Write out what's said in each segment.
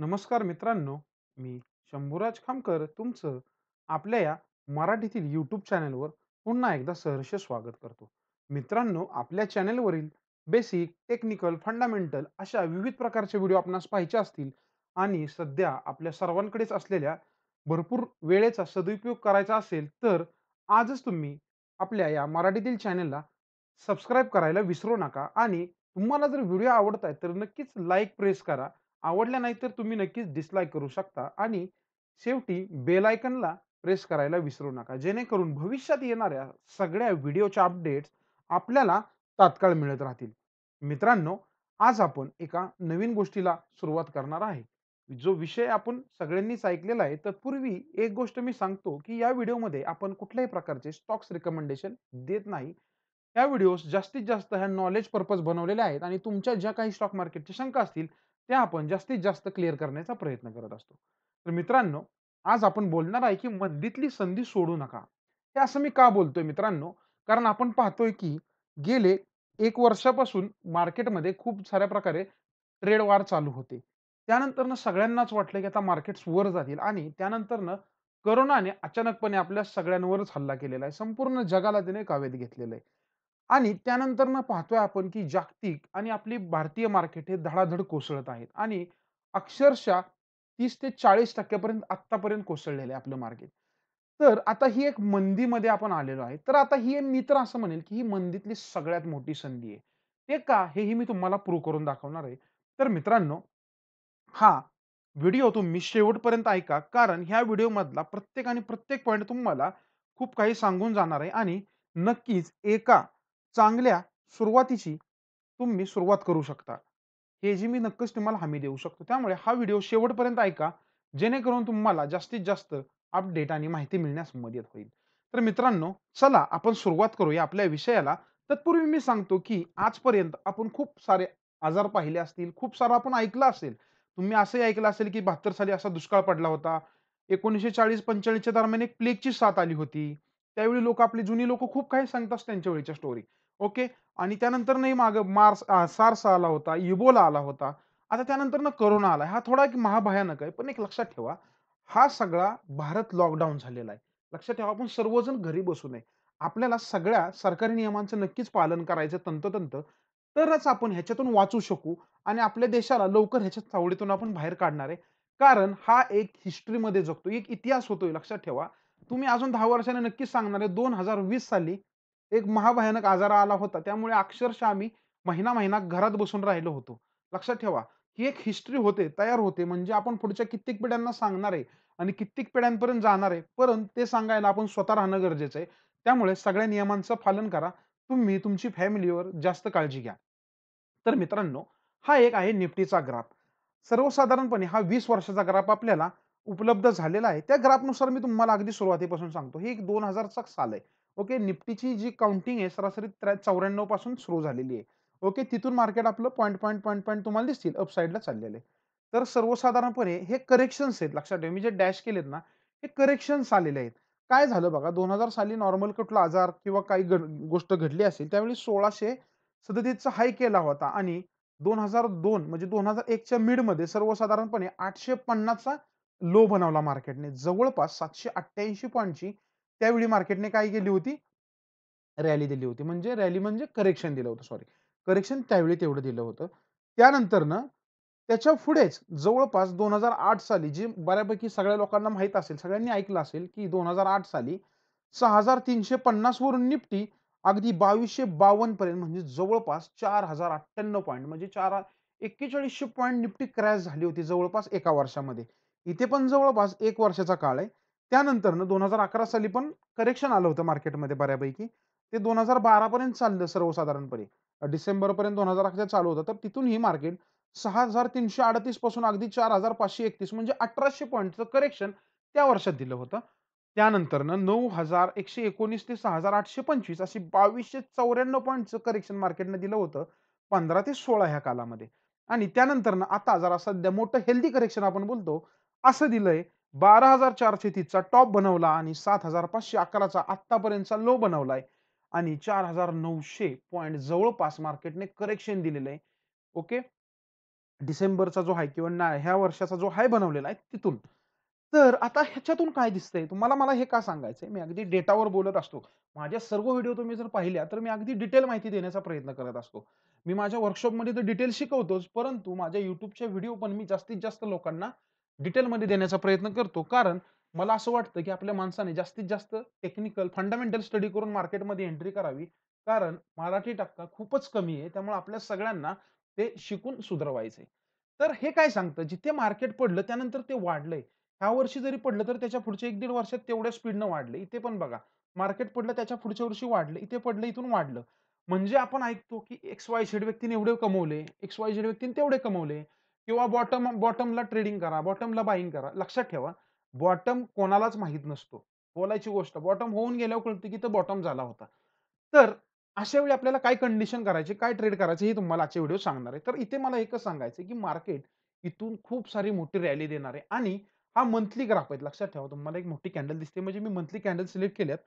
नमस्कार मित्रांनो मी शंभूराज खामकर तुमचं आपल्या या मराठीतील यूट्यूब चॅनलवर पुन्हा एकदा सहर्ष स्वागत करतो मित्रांनो आपल्या चॅनेलवरील बेसिक टेक्निकल फंडामेंटल अशा विविध प्रकारचे व्हिडिओ आपणास पाहायचे असतील आणि सध्या आपल्या सर्वांकडेच असलेल्या भरपूर वेळेचा सदुपयोग करायचा असेल तर आजच तुम्ही आपल्या या मराठीतील चॅनलला सबस्क्राईब करायला विसरू नका आणि तुम्हाला जर व्हिडिओ आवडत आहे तर नक्कीच लाईक प्रेस करा आवडल्या नाही तर तुम्ही नक्कीच डिसलाईक करू शकता आणि शेवटी बेलायकनला प्रेस करायला विसरू नका जेणेकरून भविष्यात येणाऱ्या सगळ्या व्हिडिओच्या अपडेट्स आपल्याला तात्काळ मिळत राहतील मित्रांनो आज आपण एका नवीन गोष्टीला सुरुवात करणार आहे जो विषय आपण सगळ्यांनीच ऐकलेला आहे तत्पूर्वी एक गोष्ट मी सांगतो की या व्हिडिओमध्ये आपण कुठल्याही प्रकारचे स्टॉक्स रिकमेंडेशन देत नाही या व्हिडिओज जास्तीत जास्त ह्या नॉलेज पर्पज बनवलेल्या आहेत आणि तुमच्या ज्या काही स्टॉक मार्केटच्या शंका असतील त्या आपण जास्तीत जास्त क्लिअर करण्याचा प्रयत्न करत असतो तर मित्रांनो आज आपण बोलणार आहे की मंदीतली संधी सोडू नका हे असं मी का बोलतोय मित्रांनो कारण आपण पाहतोय की गेले एक वर्षापासून मार्केटमध्ये खूप साऱ्या प्रकारे ट्रेड वार चालू होते त्यानंतरनं सगळ्यांनाच वाटलं की आता मार्केट्स वर जातील आणि त्यानंतरनं करोनाने अचानकपणे आपल्या सगळ्यांवरच हल्ला केलेला आहे संपूर्ण जगाला त्याने कावेत घेतलेलं आहे आणि त्यानंतर ना पाहतोय आपण की जागतिक आणि आपली भारतीय मार्केट हे धडाधड कोसळत आहेत आणि अक्षरशः तीस ते चाळीस टक्क्यापर्यंत आत्तापर्यंत कोसळलेलं आहे आपलं मार्केट तर आता ही एक मंदीमध्ये आपण आलेलो आहे तर आता ही मी तर असं म्हणेल की ही मंदीतली सगळ्यात मोठी संधी आहे ते का हेही मी तुम्हाला प्रूव्ह करून दाखवणार आहे तर मित्रांनो हा व्हिडिओ तुम्ही शेवटपर्यंत ऐका कारण ह्या व्हिडिओमधला प्रत्येक आणि प्रत्येक पॉईंट तुम्हाला खूप काही सांगून जाणार आहे आणि नक्कीच एका चांगल्या सुरुवातीची तुम्ही सुरुवात करू शकता हे जी मी नक्कीच तुम्हाला हमी देऊ शकतो त्यामुळे हा व्हिडिओ शेवटपर्यंत ऐका जेणेकरून तुम्हाला जास्तीत जास्त अपडेट आणि माहिती मिळण्यास मदत होईल तर मित्रांनो चला आपण सुरुवात करूया आपल्या विषयाला तत्पूर्वी मी सांगतो की आजपर्यंत आपण खूप सारे आजार पाहिले असतील खूप सारं आपण ऐकलं असेल तुम्ही असंही ऐकलं असेल की बहात्तर साली असा दुष्काळ पडला होता एकोणीसशे चाळीस पंचेचाळीसच्या दरम्यान एक प्लेगची साथ आली होती त्यावेळी लोक आपली जुनी लोक खूप काही सांगतात त्यांच्या वेळीच्या स्टोरी ओके आणि त्यानंतर नाही माग मार्स सार्स आला होता इबोला आला होता आता त्यानंतर ना करोना आला हा थोडा एक महाभयानक आहे पण एक लक्षात ठेवा हा सगळा भारत लॉकडाऊन झालेला आहे लक्षात ठेवा आपण सर्वजण घरी बसू नये आपल्याला सगळ्या सरकारी नियमांचं नक्कीच पालन करायचं तंततंत तरच आपण ह्याच्यातून वाचू शकू आणि आपल्या देशाला लवकर ह्याच्या चावडीतून आपण बाहेर काढणार आहे कारण हा एक हिस्ट्रीमध्ये जगतो एक इतिहास होतोय लक्षात ठेवा तुम्ही अजून दहा वर्षाने नक्कीच सांगणार आहे दोन हजार वीस साली एक महाभयानक आजार आला होता त्यामुळे अक्षरशः आम्ही महिना महिना घरात बसून राहिलो होतो लक्षात ठेवा ही एक हिस्ट्री होते तयार होते म्हणजे आपण पुढच्या कित्येक पिढ्यांना सांगणार आहे आणि कित्येक पिढ्यांपर्यंत जाणार आहे परंतु ते सांगायला आपण स्वतः राहणं गरजेचं आहे त्यामुळे सगळ्या नियमांचं पालन करा तुम्ही तुमची फॅमिलीवर जास्त काळजी घ्या तर मित्रांनो हा एक आहे निफ्टीचा ग्राफ सर्वसाधारणपणे हा वीस वर्षाचा ग्राफ आपल्याला उपलब्ध झालेला आहे त्या ग्राफनुसार मी तुम्हाला अगदी सुरुवातीपासून सांगतो हे एक दोन हजारचा साल आहे ओके निफ्टीची जी काउंटिंग आहे सरासरी चौऱ्याण्णव पासून सुरू झालेली आहे ओके तिथून मार्केट आपलं पॉईंट पॉईंट पॉईंट पॉईंट तुम्हाला दिसतील अपसाईडला आहे तर सर्वसाधारणपणे हे करेक्शन्स आहेत लक्षात ठेवा मी जे डॅश केलेत ना हे करेक्शन्स आलेले आहेत काय झालं बघा दोन हजार साली नॉर्मल कुठला आजार किंवा काही गोष्ट घडली असेल त्यावेळी सोळाशे सदतीसचा हाय केला होता आणि दोन हजार दोन म्हणजे दोन हजार एकच्या मिडमध्ये सर्वसाधारणपणे आठशे पन्नासचा लो बनवला मार्केटने जवळपास सातशे अठ्ठ्याऐंशी पॉईंटची त्यावेळी मार्केटने काय केली होती रॅली दिली होती म्हणजे रॅली म्हणजे करेक्शन दिलं होतं सॉरी करेक्शन त्यावेळी तेवढं दिलं होतं ना त्याच्या पुढेच जवळपास दोन हजार आठ साली जी बऱ्यापैकी सगळ्या लोकांना माहीत असेल सगळ्यांनी ऐकलं असेल की दोन हजार आठ साली सहा हजार तीनशे पन्नास वरून निफ्टी अगदी बावीसशे बावन्न पर्यंत म्हणजे जवळपास चार हजार अठ्ठ्याण्णव पॉईंट म्हणजे चार एक्केचाळीसशे पॉईंट निफ्टी क्रॅश झाली होती जवळपास एका वर्षामध्ये इथे पण जवळपास एक वर्षाचा काळ आहे त्यानंतर दोन हजार अकरा साली पण करेक्शन आलं होतं मार्केटमध्ये बऱ्यापैकी ते दोन हजार बारा पर्यंत चाललं सर्वसाधारणपणे पर्यंत दोन हजार अकरा चालू होतं तर तिथून ही मार्केट सहा हजार तीनशे अडतीस पासून अगदी चार हजार पाचशे एकतीस म्हणजे अठराशे पॉईंटचं करेक्शन त्या वर्षात दिलं होतं त्यानंतरनं नऊ हजार एकशे एकोणीस ते सहा हजार आठशे पंचवीस अशी बावीसशे चौऱ्याण्णव पॉईंटचं करेक्शन मार्केटनं दिलं होतं पंधरा ते सोळा ह्या कालामध्ये आणि त्यानंतर ना आता जरा सध्या मोठं हेल्दी करेक्शन आपण बोलतो असं दिलंय बारा हजार चारशे तीसचा टॉप बनवला आणि सात हजार पाचशे अकराचा आत्तापर्यंतचा लो बनवलाय आणि चार हजार नऊशे पॉईंट जवळपास मार्केटने करेक्शन दिलेलं आहे ओके डिसेंबरचा जो हाय किंवा ह्या वर्षाचा जो हाय बनवलेला आहे तिथून तर आता ह्याच्यातून काय दिसतंय तुम्हाला मला हे का सांगायचंय मी अगदी डेटावर बोलत असतो माझ्या सर्व व्हिडिओ तुम्ही जर पाहिल्या तर मी अगदी डिटेल माहिती देण्याचा प्रयत्न करत असतो मी माझ्या वर्कशॉपमध्ये तर डिटेल शिकवतोच परंतु माझ्या युट्यूबच्या व्हिडिओ पण मी जास्तीत जास्त लोकांना डिटेलमध्ये देण्याचा प्रयत्न करतो कारण मला असं वाटतं की आपल्या माणसाने जास्तीत जास्त टेक्निकल फंडामेंटल स्टडी करून मार्केटमध्ये एंट्री करावी कारण मराठी टक्का खूपच कमी आहे त्यामुळे आपल्या सगळ्यांना ते शिकून सुधारवायचे तर हे काय सांगतं जिथे मार्केट पडलं त्यानंतर ते वाढलंय ह्या वर्षी जरी पडलं तर त्याच्या पुढच्या एक दीड वर्षात तेवढ्या स्पीडनं वाढले इथे पण बघा मार्केट पडलं त्याच्या पुढच्या वर्षी वाढलं इथे पडलं इथून वाढलं म्हणजे आपण ऐकतो की एक्स वाय झेड व्यक्तीने एवढे कमवले एक्स वाय झेड व्यक्तीने तेवढे कमवले किंवा बॉटम बॉटमला ट्रेडिंग करा बॉटमला बाईंग करा लक्षात ठेवा बॉटम कोणालाच माहित नसतो बोलायची गोष्ट बॉटम होऊन गेल्यावर कळतं की तो बॉटम झाला होता तर अशा वेळी आपल्याला काय कंडिशन करायची काय ट्रेड करायचे हे तुम्हाला आजच्या व्हिडिओ सांगणार आहे तर इथे मला एकच सांगायचं की मार्केट इथून खूप सारी मोठी रॅली देणार आहे आणि हा मंथली ग्राफ आहे लक्षात ठेवा तुम्हाला एक मोठी कॅन्डल दिसते म्हणजे मी मंथली कॅन्डल सिलेक्ट केल्यात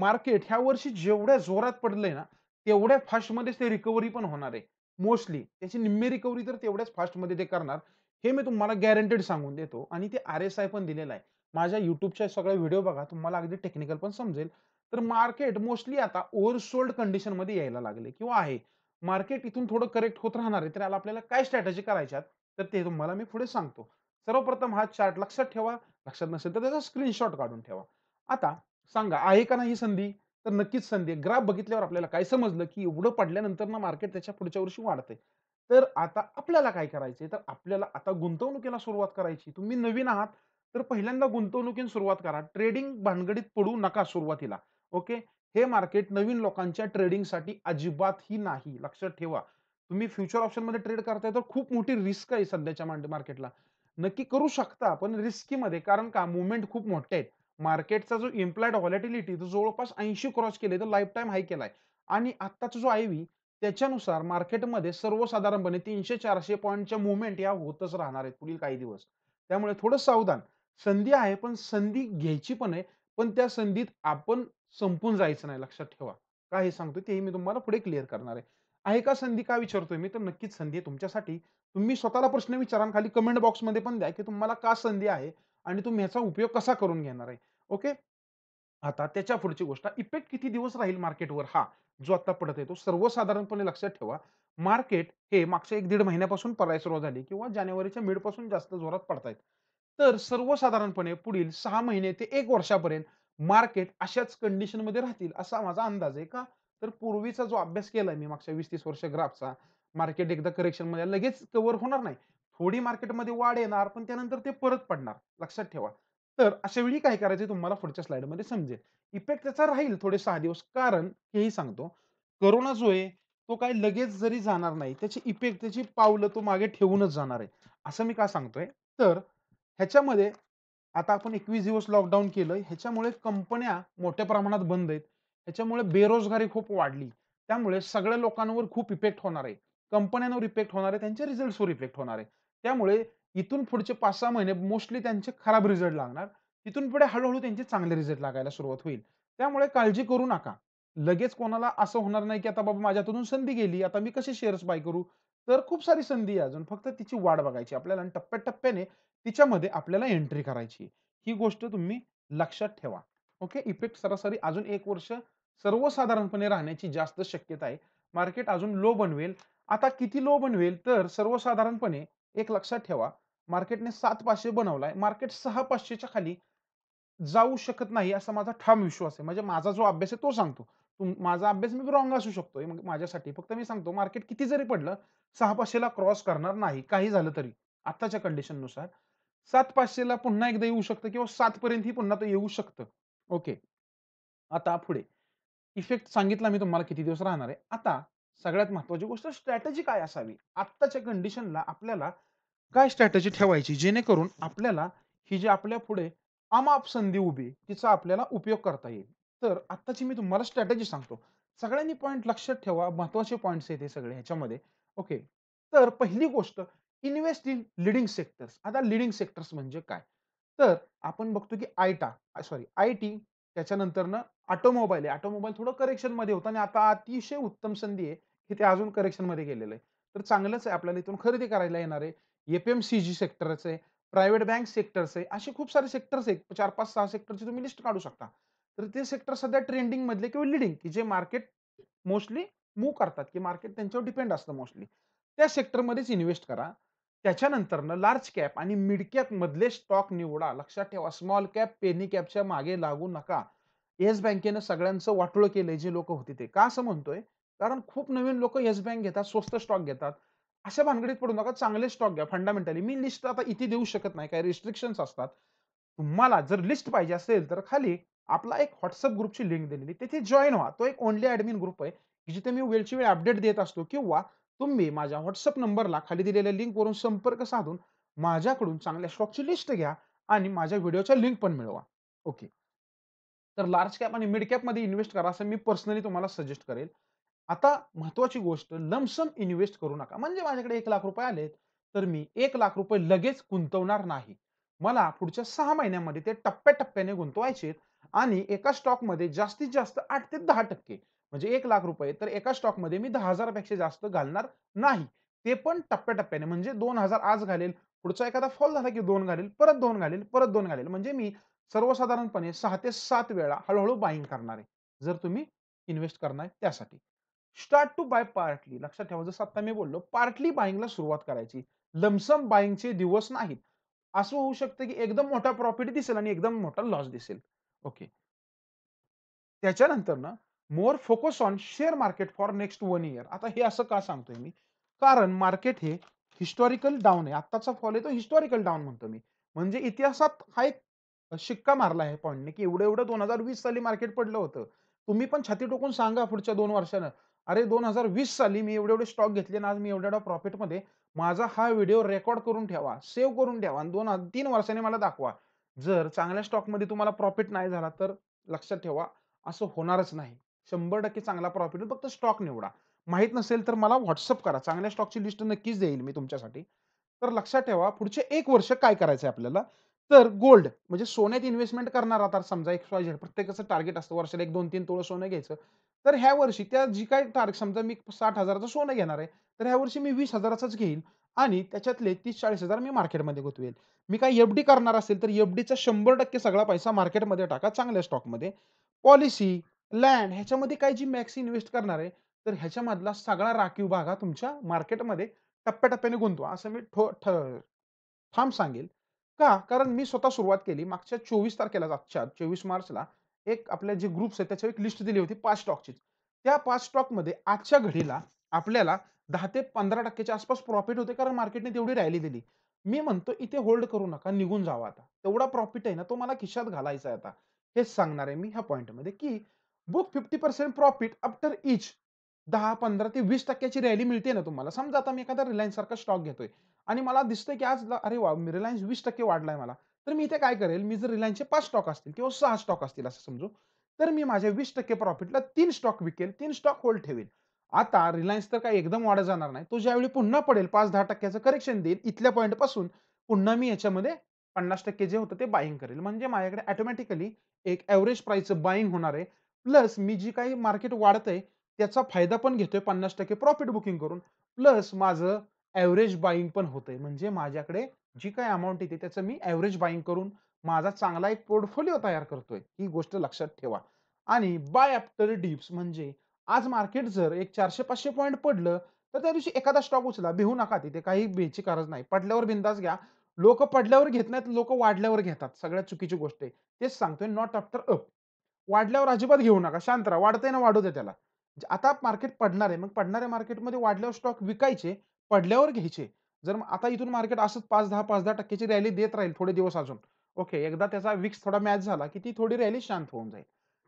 मार्केट ह्या वर्षी जेवढ्या जोरात पडलंय ना तेवढ्या फास्टमध्येच ते रिकव्हरी पण होणार आहे मोस्टली त्याची निम्मी रिकव्हरी तर तेवढ्याच फास्टमध्ये ते करणार हे मी तुम्हाला गॅरंटेड सांगून देतो आणि ते आर एस आय पण दिलेलं आहे माझ्या युट्यूबच्या सगळ्या व्हिडिओ बघा तुम्हाला अगदी टेक्निकल पण समजेल तर मार्केट मोस्टली आता ओव्हरसोल्ड कंडिशनमध्ये यायला लागले किंवा आहे मार्केट इथून थोडं करेक्ट होत राहणार आहे तर याला आपल्याला काय स्ट्रॅटजी करायच्यात तर ते तुम्हाला मी पुढे सांगतो सर्वप्रथम हा चार्ट लक्षात ठेवा लक्षात नसेल तर त्याचा स्क्रीनशॉट काढून ठेवा आता सांगा आहे का नाही ही संधी तर नक्कीच संधी ग्राफ बघितल्यावर आपल्याला काय समजलं की एवढं पडल्यानंतर ना मार्केट त्याच्या पुढच्या वर्षी वाढते तर आता आपल्याला काय करायचंय तर आपल्याला आता गुंतवणुकीला सुरुवात करायची तुम्ही नवीन आहात तर पहिल्यांदा गुंतवणुकीन सुरुवात करा ट्रेडिंग भानगडीत पडू नका सुरुवातीला ओके हे मार्केट नवीन लोकांच्या ट्रेडिंगसाठी अजिबातही नाही लक्षात ठेवा तुम्ही फ्युचर ऑप्शनमध्ये ट्रेड करताय तर खूप मोठी रिस्क आहे सध्याच्या मार्केटला नक्की करू शकता पण रिस्कीमध्ये कारण का मुवमेंट खूप मोठे आहेत मार्केटचा जो इम्प्लाइड व्हॉलेटिलिटी तो जवळपास ऐंशी क्रॉस केले तर लाईफ टाईम हाय केलाय आणि आत्ताचा जो आय व्ही त्याच्यानुसार मार्केटमध्ये सर्वसाधारणपणे तीनशे चारशे पॉईंटच्या मुवमेंट या होतच राहणार आहेत पुढील काही दिवस त्यामुळे थोडं सावधान संधी आहे पण संधी घ्यायची पण आहे पण त्या संधीत आपण संपून जायचं नाही लक्षात ठेवा काय हे सांगतो तेही मी तुम्हाला पुढे क्लिअर करणार आहे आहे का संधी का विचारतोय मी तर नक्कीच संधी आहे तुमच्यासाठी तुम्ही स्वतःला प्रश्न विचारा खाली कमेंट बॉक्समध्ये पण द्या की तुम्हाला का संधी आहे आणि तुम्ही ह्याचा उपयोग कसा करून घेणार आहे ओके आता त्याच्या पुढची गोष्ट इफेक्ट किती दिवस राहील मार्केटवर हा जो आता पडत आहे तो सर्वसाधारणपणे लक्षात ठेवा मार्केट हे मागच्या एक दीड महिन्यापासून पडायला सुरुवात झाली किंवा जानेवारीच्या पासून जास्त जोरात पडतायत तर सर्वसाधारणपणे पुढील सहा महिने ते एक वर्षापर्यंत मार्केट अशाच कंडिशनमध्ये राहतील असा माझा अंदाज आहे का तर पूर्वीचा जो अभ्यास केला मी मागच्या वीस तीस वर्ष ग्राफचा मार्केट एकदा करेक्शनमध्ये लगेच कव्हर होणार नाही थोडी मार्केटमध्ये वाढ येणार पण त्यानंतर ते परत पडणार लक्षात ठेवा तर अशा वेळी काय करायचे तुम्हाला पुढच्या मध्ये समजेल इफेक्ट त्याचा राहील थोडे सहा दिवस कारण हेही सांगतो करोना जो आहे तो काय लगेच जरी जाणार नाही त्याची इफेक्ट त्याची पावलं तो मागे ठेवूनच जाणार आहे असं मी का सांगतोय तर ह्याच्यामध्ये आता आपण एकवीस दिवस लॉकडाऊन केलं ह्याच्यामुळे कंपन्या मोठ्या प्रमाणात बंद आहेत ह्याच्यामुळे बेरोजगारी खूप वाढली त्यामुळे सगळ्या लोकांवर खूप इफेक्ट होणार आहे कंपन्यांवर इफेक्ट होणार आहे त्यांच्या रिझल्टवर इफेक्ट होणार आहे त्यामुळे इथून पुढचे पाच सहा महिने मोस्टली त्यांचे खराब रिझल्ट लागणार तिथून पुढे हळूहळू त्यांचे चांगले रिझल्ट लागायला सुरुवात होईल त्यामुळे काळजी करू नका लगेच कोणाला असं होणार नाही की आता बाबा माझ्यातून संधी गेली आता मी कसे शेअर्स बाय करू तर खूप सारी संधी आहे अजून फक्त तिची वाढ बघायची आपल्याला आणि टप्प्याटप्प्याने तिच्यामध्ये आपल्याला एंट्री करायची ही गोष्ट तुम्ही लक्षात ठेवा ओके इफेक्ट सरासरी अजून एक वर्ष सर्वसाधारणपणे राहण्याची जास्त शक्यता आहे मार्केट अजून लो बनवेल आता किती लो बनवेल तर सर्वसाधारणपणे एक लक्षात ठेवा मार्केटने सात पाचशे बनवलाय मार्केट सहा पाचशेच्या खाली जाऊ शकत नाही असा माझा ठाम विश्वास आहे म्हणजे माझा जो अभ्यास आहे तो सांगतो माझा अभ्यास मी रॉंग असू शकतो माझ्यासाठी फक्त मी सांगतो मार्केट किती जरी पडलं सहा पाचशेला क्रॉस करणार नाही काही झालं तरी आताच्या कंडिशन नुसार सात पाचशेला पुन्हा एकदा येऊ शकतं किंवा सात ही पुन्हा येऊ शकतं ओके आता पुढे इफेक्ट सांगितला मी तुम्हाला किती दिवस राहणार आहे आता सगळ्यात महत्वाची गोष्ट स्ट्रॅटेजी काय असावी आत्ताच्या कंडिशनला आपल्याला काय स्ट्रॅटेजी ठेवायची जेणेकरून आपल्याला ही जी आपल्या पुढे अमाप संधी उभी तिचा आपल्याला उपयोग करता येईल तर आत्ताची मी तुम्हाला स्ट्रॅटेजी सांगतो सगळ्यांनी पॉईंट लक्षात ठेवा महत्वाचे पॉईंट्स आहेत हे सगळे ह्याच्यामध्ये ओके तर पहिली गोष्ट इन्व्हेस्ट इन लिडिंग सेक्टर्स आता लिडिंग सेक्टर्स म्हणजे काय तर आपण बघतो की आयटा सॉरी आय टी ना ऑटोमोबाईल आहे ऑटोमोबाईल थोडं मध्ये होतं आणि आता अतिशय उत्तम संधी आहे हे ते अजून करेक्शनमध्ये गेलेलं आहे तर चांगलंच आहे आपल्याला इथून खरेदी करायला येणार आहे एपीएमसीजी एम आहे प्रायव्हेट बँक सेक्टर्स आहे असे खूप सारे सेक्टर्स आहेत चार पाच सहा सेक्टरची तुम्ही लिस्ट काढू शकता तर ते सेक्टर सध्या ट्रेंडिंग मधले किंवा लिडिंग की जे मार्केट मोस्टली मूव्ह करतात की मार्केट त्यांच्यावर डिपेंड असतं मोस्टली त्या सेक्टरमध्येच इन्व्हेस्ट करा त्याच्यानंतरनं लार्ज कॅप आणि मिड कॅप मधले स्टॉक निवडा लक्षात ठेवा स्मॉल कॅप पेनी कॅपच्या मागे लागू नका येस बँकेनं सगळ्यांचं वाटोळं केलंय जे लोक होते ते का असं म्हणतोय कारण खूप नवीन लोक येस बँक घेतात स्वस्त स्टॉक घेतात अशा भानगडीत पडू नका चांगले स्टॉक घ्या फंडामेंटली मी लिस्ट आता इथे देऊ शकत नाही काही रिस्ट्रिक्शन्स असतात तुम्हाला जर लिस्ट पाहिजे असेल तर खाली आपला एक व्हॉट्सअप ग्रुपची लिंक दिलेली तिथे जॉईन व्हा तो एक ओनली ॲडमिन ग्रुप आहे जिथे मी वेळची वेळ अपडेट देत असतो किंवा तुम्ही माझ्या व्हॉट्सअप नंबरला खाली दिलेल्या लिंकवरून संपर्क साधून माझ्याकडून चांगल्या स्टॉकची लिस्ट घ्या आणि माझ्या व्हिडिओच्या लिंक पण मिळवा ओके तर लार्ज कॅप आणि मिड मध्ये इन्व्हेस्ट करा असं मी पर्सनली तुम्हाला सजेस्ट करेल आता महत्वाची गोष्ट लमसम इन्व्हेस्ट करू नका म्हणजे माझ्याकडे एक लाख रुपये आलेत तर मी एक लाख रुपये लगेच गुंतवणार नाही मला पुढच्या सहा महिन्यामध्ये ते टप्प्याटप्प्याने गुंतवायचे आणि एका स्टॉकमध्ये जास्तीत जास्त आठ ते दहा टक्के म्हणजे एक लाख रुपये तर एका स्टॉकमध्ये मी दहा हजारापेक्षा जास्त घालणार नाही ते पण टप्प्याटप्प्याने म्हणजे दोन हजार आज घालेल पुढचा एखादा फॉल झाला की दोन घालेल परत दोन घालेल परत दोन घालेल म्हणजे मी सर्वसाधारणपणे सहा ते सात वेळा हळूहळू बाईंग करणार आहे जर तुम्ही इन्व्हेस्ट करणार त्यासाठी स्टार्ट टू बाय पार्टली लक्षात ठेवा जसं आता मी बोललो पार्टली बाईंगला सुरुवात करायची लमसम चे दिवस नाहीत असं होऊ शकतं की एकदम मोठा प्रॉफिट दिसेल आणि एकदम मोठा लॉस दिसेल ओके त्याच्यानंतर ना more focus on share market for next one year आता हे असं का सांगतोय मी कारण मार्केट हे हिस्टॉरिकल डाऊन आहे आताचा फॉल आहे तो हिस्टॉरिकल डाऊन म्हणतो मी म्हणजे इतिहासात हा एक शिक्का मारला आहे ने की एवढं एवढं दोन हजार वीस साली मार्केट पडलं होतं तुम्ही पण छाती टोकून सांगा पुढच्या दोन वर्षानं अरे दोन हजार वीस साली मी एवढे एवढे स्टॉक घेतले आणि आज मी एवढ्या एवढ्या प्रॉफिटमध्ये माझा हा व्हिडिओ रेकॉर्ड करून ठेवा सेव्ह करून ठेवा आणि दोन तीन वर्षाने मला दाखवा जर चांगल्या स्टॉकमध्ये तुम्हाला प्रॉफिट नाही झाला तर लक्षात ठेवा असं होणारच नाही शंभर टक्के चांगला प्रॉफिट फक्त स्टॉक निवडा माहीत नसेल तर मला व्हॉट्सअप करा चांगल्या स्टॉकची लिस्ट नक्कीच देईल मी तुमच्यासाठी तर लक्षात ठेवा पुढचे एक वर्ष काय करायचं आहे आपल्याला तर गोल्ड म्हणजे सोन्यात इन्व्हेस्टमेंट करणार आता समजा एक झेड प्रत्येकाचं टार्गेट असतं वर्षाला एक दोन तीन तोळं सोनं घ्यायचं तर ह्या वर्षी त्या जी काय टार्ग समजा मी साठ हजाराचं सोनं घेणार आहे तर ह्या वर्षी मी वीस हजाराचंच घेईन आणि त्याच्यातले तीस चाळीस हजार मी मार्केटमध्ये गुतवेल मी काय एफ डी करणार असेल तर एफ डीचा शंभर टक्के सगळा पैसा मार्केटमध्ये टाका चांगल्या स्टॉकमध्ये पॉलिसी लँड ह्याच्यामध्ये काय जी मॅक्स इन्व्हेस्ट करणार आहे तर ह्याच्यामधला सगळा राखीव भाग हा तुमच्या मार्केटमध्ये टप्प्याटप्प्याने गुंतवा असं मी ठो ठाम सांगेल का कारण मी स्वतः सुरुवात केली मागच्या चोवीस तारखेला आजच्या चोवीस मार्चला एक आपल्या जे ग्रुप्स आहेत त्याच्यावर एक लिस्ट दिली होती पाच स्टॉकची त्या पाच स्टॉक मध्ये आजच्या घडीला आपल्याला दहा ते पंधरा टक्क्याच्या आसपास प्रॉफिट होते कारण मार्केटने तेवढी रॅली दिली मी म्हणतो इथे होल्ड करू नका निघून जावा आता तेवढा प्रॉफिट आहे ना तो मला खिशात घालायचा आहे आता हेच सांगणार आहे मी ह्या पॉईंटमध्ये की book fifty percent profit after each दहा पंधरा ते वीस टक्क्याची रॅली मिळते ना तुम्हाला समजा आता मी एखादा रिलायन्स सारखा स्टॉक घेतोय आणि मला दिसतंय की आज अरे वा रिलायन्स वीस टक्के वाढलाय मला तर मी इथे काय करेल मी जर रिलायन्सचे पाच स्टॉक असतील किंवा सहा स्टॉक असतील असं समजू तर मी माझ्या वीस टक्के प्रॉफिटला तीन स्टॉक विकेल तीन स्टॉक होल्ड ठेवेल आता रिलायन्स तर काय एकदम वाढत जाणार नाही तो ज्यावेळी पुन्हा पडेल पाच दहा टक्क्याचं करेक्शन देईल इथल्या पॉईंटपासून पुन्हा मी याच्यामध्ये पन्नास टक्के जे होतं ते बाईंग करेल म्हणजे माझ्याकडे ऑटोमॅटिकली एक ॲव्हरेज प्राईसचं बाईंग होणार आहे प्लस मी जी काही मार्केट वाढत आहे त्याचा फायदा पण घेतोय पन्नास टक्के प्रॉफिट बुकिंग करून प्लस माझं ॲव्हरेज बाईंग पण होतंय म्हणजे माझ्याकडे जी काय अमाऊंट येते त्याचं मी ॲव्हरेज बाईंग करून माझा चांगला एक पोर्टफोलिओ तयार करतोय ही गोष्ट लक्षात ठेवा आणि बाय आफ्टर डिप्स म्हणजे आज मार्केट जर एक चारशे पाचशे पॉईंट पडलं तर त्या दिवशी एखादा स्टॉक उचला भिवू नका तिथे काही भेची गरज नाही पडल्यावर बिंदास घ्या लोक पडल्यावर घेत नाहीत लोक वाढल्यावर घेतात सगळ्यात चुकीची गोष्ट आहे तेच सांगतोय नॉट आफ्टर अप वाढल्यावर अजिबात घेऊ नका शांत राहा वाढतंय ना वाढू दे त्याला आता मार्केट पडणार आहे मग पडणाऱ्या मार्केटमध्ये वाढल्यावर स्टॉक विकायचे पडल्यावर घ्यायचे जर आता इथून मार्केट असंच पाच दहा पाच दहा टक्क्याची रॅली देत राहील थोडे दिवस अजून ओके एकदा त्याचा विक्स थोडा मॅच झाला की ती थोडी रॅली शांत होऊन जाईल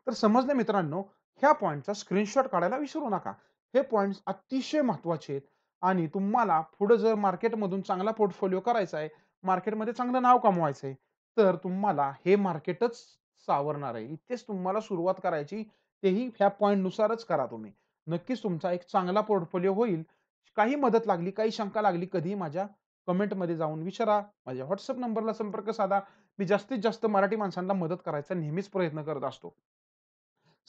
तर समजलं मित्रांनो ह्या पॉईंटचा स्क्रीनशॉट काढायला विसरू नका हे पॉईंट्स अतिशय महत्त्वाचे आहेत आणि तुम्हाला पुढे जर मार्केटमधून चांगला पोर्टफोलिओ करायचा आहे मार्केटमध्ये चांगलं नाव कमवायचं आहे तर तुम्हाला हे मार्केटच सावरणार आहे इथेच तुम्हाला सुरुवात करायची तेही ह्या पॉईंटनुसारच करा तुम्ही नक्कीच तुमचा एक चांगला पोर्टफोलिओ होईल काही मदत लागली काही शंका लागली कधीही माझ्या कमेंटमध्ये जाऊन विचारा माझ्या व्हॉट्सअप नंबरला संपर्क साधा मी जास्तीत जास्त मराठी माणसांना मदत करायचा नेहमीच प्रयत्न करत असतो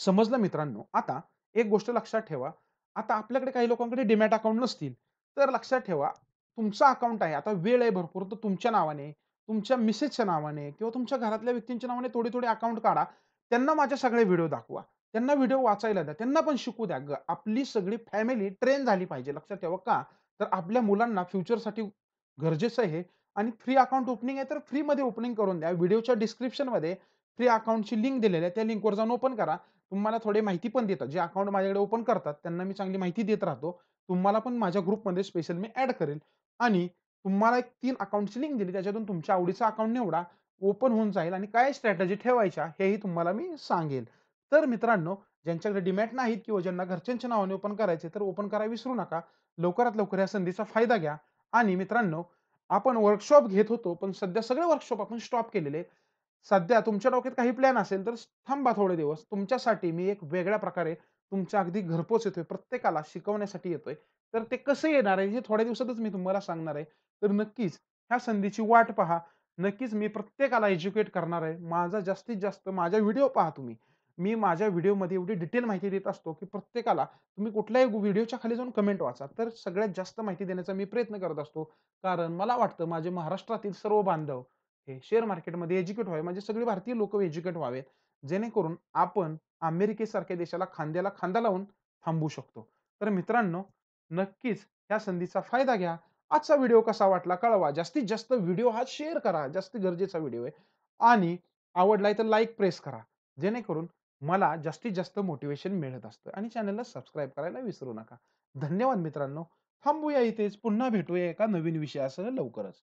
समजलं मित्रांनो आता एक गोष्ट लक्षात ठेवा आता आपल्याकडे काही लोकांकडे डिमॅट अकाउंट नसतील तर लक्षात ठेवा तुमचा अकाउंट आहे आता वेळ आहे भरपूर तर तुमच्या नावाने तुमच्या मिसेसच्या नावाने किंवा तुमच्या घरातल्या व्यक्तींच्या नावाने थोडे थोडे अकाउंट काढा त्यांना माझ्या सगळे व्हिडिओ दाखवा त्यांना व्हिडिओ वाचायला द्या त्यांना पण शिकू द्या ग आपली सगळी फॅमिली ट्रेन झाली पाहिजे लक्षात ठेवा का तर आपल्या मुलांना फ्युचरसाठी गरजेचं आहे आणि फ्री अकाउंट ओपनिंग आहे तर फ्रीमध्ये ओपनिंग करून द्या व्हिडिओच्या डिस्क्रिप्शनमध्ये फ्री अकाउंटची लिंक दिलेली आहे त्या लिंकवर जाऊन ओपन करा तुम्हाला थोडी माहिती पण देतात जे अकाउंट माझ्याकडे ओपन करतात त्यांना मी चांगली माहिती देत राहतो तुम्हाला पण माझ्या ग्रुपमध्ये स्पेशल मी ॲड करेल आणि तुम्हाला एक तीन अकाउंटची लिंक दिली त्याच्यातून तुमच्या आवडीचा अकाउंट निवडा ओपन होऊन जाईल आणि काय स्ट्रॅटजी ठेवायच्या हेही तुम्हाला मी सांगेल तर मित्रांनो ज्यांच्याकडे डिमॅट नाहीत किंवा ज्यांना घरच्यांच्या नावाने ओपन करायचे तर ओपन करायला विसरू नका लवकरात लवकर या संधीचा फायदा घ्या आणि मित्रांनो आपण वर्कशॉप घेत होतो पण सध्या सगळे वर्कशॉप आपण स्टॉप केलेले सध्या तुमच्या डोक्यात काही प्लॅन असेल तर थांबा थोडे दिवस तुमच्यासाठी मी एक वेगळ्या प्रकारे तुमच्या अगदी घरपोच येतोय प्रत्येकाला शिकवण्यासाठी येतोय तर ते कसं येणार आहे हे थोड्या दिवसातच मी तुम्हाला सांगणार आहे तर नक्कीच ह्या संधीची वाट पहा नक्कीच मी प्रत्येकाला एज्युकेट करणार आहे माझा जास्तीत जास्त माझ्या व्हिडिओ पहा तुम्ही मी माझ्या व्हिडिओमध्ये एवढी डिटेल माहिती देत असतो की प्रत्येकाला तुम्ही कुठल्याही व्हिडिओच्या खाली जाऊन कमेंट वाचा तर सगळ्यात जास्त माहिती देण्याचा मी प्रयत्न करत असतो कारण मला वाटतं माझे महाराष्ट्रातील सर्व बांधव हे शेअर मार्केटमध्ये एज्युकेट व्हावे म्हणजे सगळे भारतीय लोक एज्युकेट व्हावेत जेणेकरून आपण अमेरिकेसारख्या देशाला खांद्याला खांदा लावून थांबू शकतो तर मित्रांनो नक्कीच या संधीचा फायदा घ्या आजचा व्हिडिओ कसा वाटला कळवा जास्तीत जास्त व्हिडिओ हा शेअर करा जास्त गरजेचा व्हिडिओ आहे आणि आवडलाय तर लाईक प्रेस करा जेणेकरून मला जास्तीत जास्त मोटिवेशन मिळत असतं आणि चॅनलला सबस्क्राईब करायला विसरू नका धन्यवाद मित्रांनो थांबूया इथेच पुन्हा भेटूया एका नवीन विषयासह लवकरच